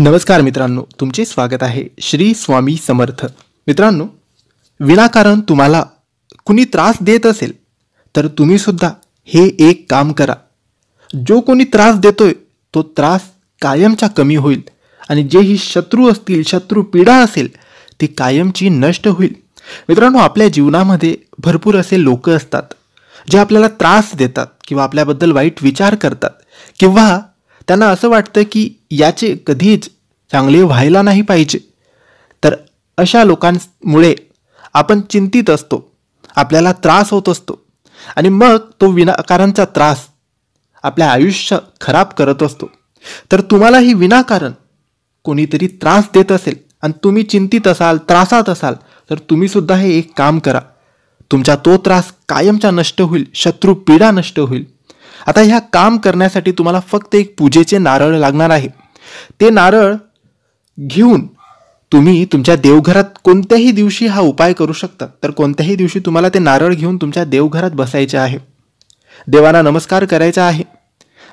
नमस्कार मित्रांनो तुमचे स्वागत आहे श्री स्वामी समर्थ मित्रांनो विनाकारण तुम्हाला कुणी त्रास देत असेल तर तुम्हीसुद्धा हे एक काम करा जो कोणी त्रास देतोय तो त्रास कायमचा कमी होईल आणि जे ही शत्रू असतील शत्रू पीडा असेल ती कायमची नष्ट होईल मित्रांनो आपल्या जीवनामध्ये भरपूर असे लोक असतात जे आपल्याला त्रास देतात किंवा आपल्याबद्दल वाईट विचार करतात किंवा त्यांना असं वाटतं की याचे कधीच चांगले व्हायला नाही पाहिजे तर अशा लोकांमुळे आपण चिंतित असतो आपल्याला त्रास होत असतो आणि मग तो विनाकारांचा त्रास आपल्या आयुष्य खराब करत असतो तर तुम्हाला ही विनाकारण कोणीतरी त्रास देत असेल आणि तुम्ही चिंतित असाल त्रासात असाल तर तुम्हीसुद्धा हे एक काम करा तुमचा तो त्रास कायमचा नष्ट होईल शत्रू पीडा नष्ट होईल आता ह्या काम करण्यासाठी तुम्हाला फक्त एक पूजेचे नारळ लागणार आहे ते नारळ घेऊन तुम्ही तुमच्या देवघरात कोणत्याही दिवशी हा उपाय करू शकता तर कोणत्याही दिवशी तुम्हाला ते नारळ घेऊन तुमच्या देवघरात बसायचे आहे देवांना नमस्कार करायचा आहे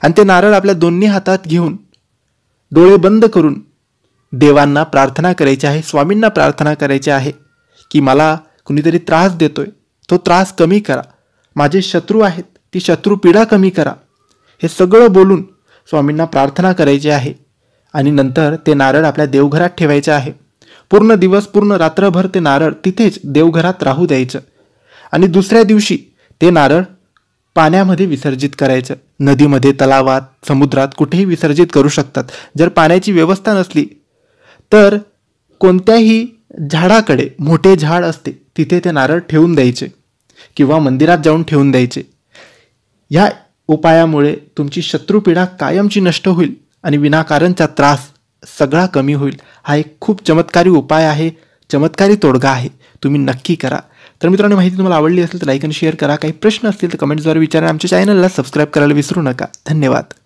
आणि ते नारळ आपल्या दोन्ही हातात घेऊन डोळे बंद करून देवांना प्रार्थना करायची आहे स्वामींना प्रार्थना करायची आहे की मला कुणीतरी त्रास देतोय तो त्रास कमी करा माझे शत्रू आहेत ती शत्रुपीडा कमी करा हे सगळं बोलून स्वामींना प्रार्थना करायची आहे आणि नंतर ते नारळ आपल्या देवघरात ठेवायचे आहे पूर्ण दिवस पूर्ण रात्रभर ते नारळ तिथेच देवघरात राहू द्यायचं आणि दुसऱ्या दिवशी ते नारळ पाण्यामध्ये विसर्जित करायचं नदीमध्ये तलावात समुद्रात कुठेही विसर्जित करू शकतात जर पाण्याची व्यवस्था नसली तर कोणत्याही झाडाकडे मोठे झाड असते तिथे ते नारळ ठेवून द्यायचे किंवा मंदिरात जाऊन ठेवून द्यायचे या उपायामुळे तुमची शत्रुपीडा कायमची नष्ट होईल आणि विनाकारणचा त्रास सगळा कमी होईल हा एक खूप चमत्कारी उपाय आहे चमत्कारी तोडगा आहे तुम्ही नक्की करा तर मित्रांनो माहिती तुम्हाला आवडली असेल तर लाईक आणि शेअर करा काही प्रश्न असतील तर कमेंट्सद्वारे विचारा आमच्या चॅनलला सबस्क्राईब करायला विसरू नका धन्यवाद